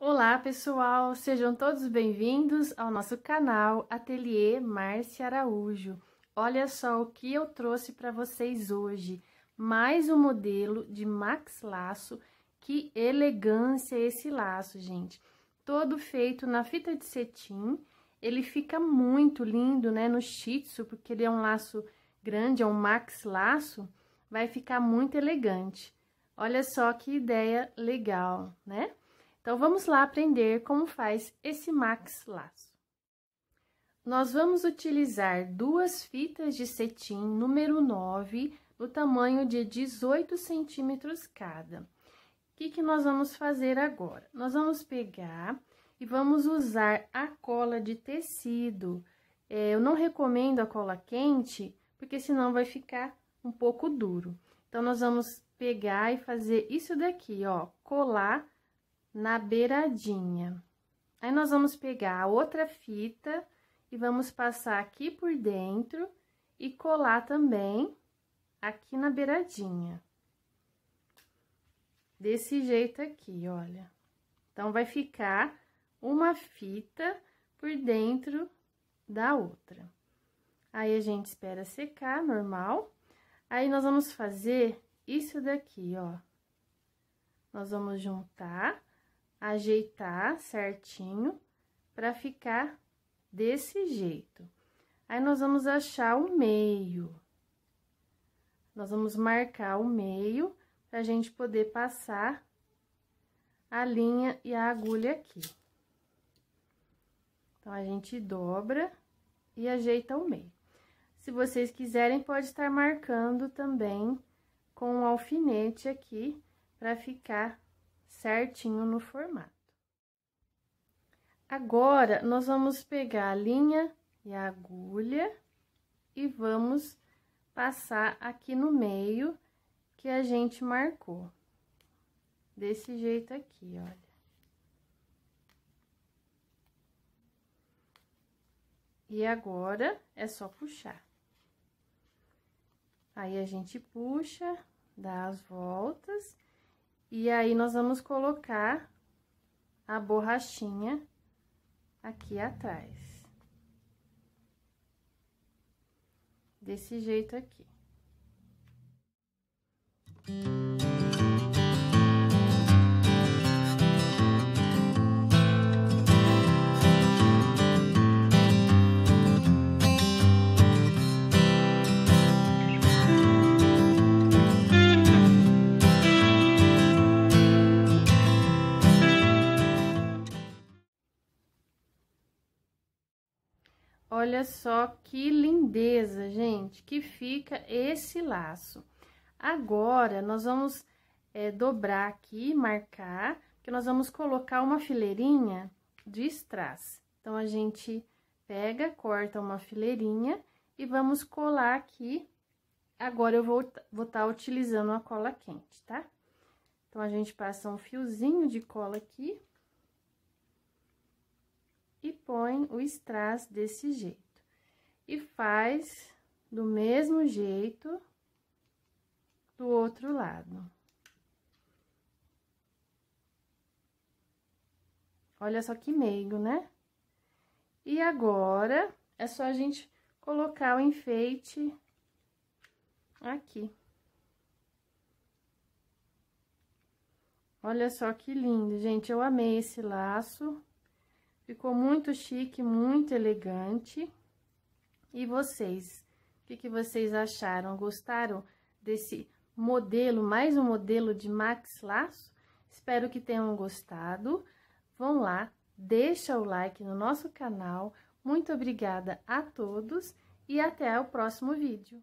Olá, pessoal! Sejam todos bem-vindos ao nosso canal Ateliê Márcia Araújo. Olha só o que eu trouxe para vocês hoje. Mais um modelo de Max Laço. Que elegância esse laço, gente! Todo feito na fita de cetim. Ele fica muito lindo, né, no shih tzu, porque ele é um laço grande, é um Max Laço. Vai ficar muito elegante. Olha só que ideia legal, né? Então, vamos lá aprender como faz esse max laço. Nós vamos utilizar duas fitas de cetim número 9, do tamanho de 18 centímetros cada. O que, que nós vamos fazer agora? Nós vamos pegar e vamos usar a cola de tecido. É, eu não recomendo a cola quente, porque senão vai ficar um pouco duro. Então, nós vamos pegar e fazer isso daqui, ó, colar na beiradinha. Aí, nós vamos pegar a outra fita e vamos passar aqui por dentro e colar também aqui na beiradinha. Desse jeito aqui, olha. Então, vai ficar uma fita por dentro da outra. Aí, a gente espera secar, normal. Aí, nós vamos fazer isso daqui, ó. Nós vamos juntar ajeitar certinho para ficar desse jeito. Aí, nós vamos achar o meio. Nós vamos marcar o meio para a gente poder passar a linha e a agulha aqui. Então, a gente dobra e ajeita o meio. Se vocês quiserem, pode estar marcando também com um alfinete aqui, para ficar certinho no formato. Agora, nós vamos pegar a linha e a agulha e vamos passar aqui no meio que a gente marcou. Desse jeito aqui, olha. E agora, é só puxar. Aí, a gente puxa, dá as voltas e aí, nós vamos colocar a borrachinha aqui atrás. Desse jeito aqui. Olha só que lindeza, gente, que fica esse laço. Agora, nós vamos é, dobrar aqui, marcar, que nós vamos colocar uma fileirinha de strass. Então, a gente pega, corta uma fileirinha e vamos colar aqui. Agora, eu vou estar vou tá utilizando a cola quente, tá? Então, a gente passa um fiozinho de cola aqui põe o strass desse jeito. E faz do mesmo jeito do outro lado. Olha só que meigo, né? E agora, é só a gente colocar o enfeite aqui. Olha só que lindo, gente. Eu amei esse laço. Ficou muito chique, muito elegante. E vocês, o que, que vocês acharam? Gostaram desse modelo, mais um modelo de max laço? Espero que tenham gostado. Vão lá, deixa o like no nosso canal. Muito obrigada a todos e até o próximo vídeo.